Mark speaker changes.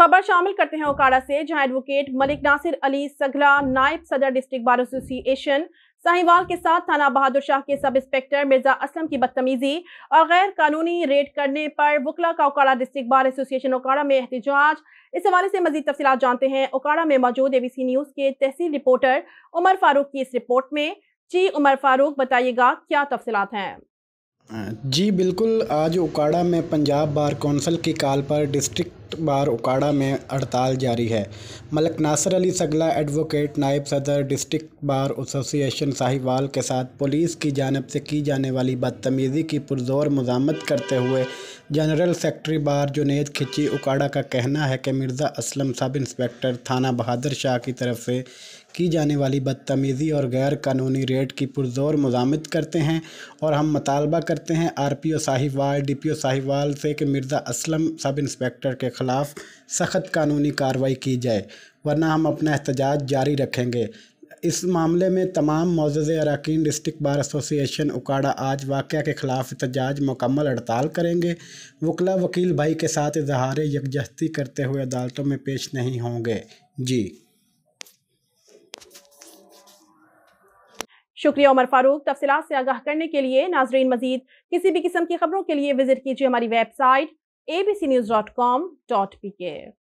Speaker 1: खबर शामिल करते हैं ओकाड़ा से जहां एडवोकेट मलिक नासिर अली सगला नायब सदर डिस्ट्रिक्ट बार एसोसिएशन साहिवाल के साथ थाना बहादुर शाह के सब इंस्पेक्टर मिर्जा असलम की बदतमीजी और गैर कानूनी रेड करने पर वकला का Okara district bar association Okara में एहतजाज इस हवाले से मजीद तफसी जानते हैं ओकाड़ा में मौजूद ए न्यूज के तहसील रिपोर्टर उमर फारूक की इस रिपोर्ट में जी उमर फारूक बताइएगा क्या तफसलत हैं
Speaker 2: जी बिल्कुल आज उकाड़ा में पंजाब बार कौंसल की कॉल पर डिस्ट्रिक्ट बार उकाड़ा में हड़ताल जारी है मलक नासर अली सगला एडवोकेट नायब सदर डिस्ट्रिक्ट बार एसोसिएशन साहिवाल के साथ पुलिस की जानब से की जाने वाली बदतमीज़ी की पुरजोर मजामत करते हुए general secretary bar Junaid Khichi Okara का कहना है कि मिर्ज़ा असलम सब इंस्पेक्टर थाना बहादुर शाह की तरफ से की जाने वाली बदतमीज़ी और गैर कानूनी रेड की पुरजोर मजामत करते हैं और हम मतालबा करते हैं R P O Sahiwal D P O Sahiwal से कि मिर्ज़ा असलम सब इंस्पेक्टर के ख़िलाफ़ सख्त कानूनी कार्रवाई की जाए वरना हम अपना एहतजाज जारी रखेंगे इस मामले में तमाम मोज़ अरकान डिस्ट्रिक्ट बार एसोसिएशन उकाड़ा आज वाक़ के ख़िलाफ़ एहतजाज मुकम्मल हड़ताल करेंगे वकला वकील भाई के साथ इजहार यकजहती करते हुए अदालतों में पेश नहीं होंगे जी
Speaker 1: शुक्रिया उमर फारूक तफसीत से आगाह करने के लिए नाजरीन मजीद किसी भी किस्म की खबरों के लिए विजिट कीजिए हमारी website A B C news dot com dot P के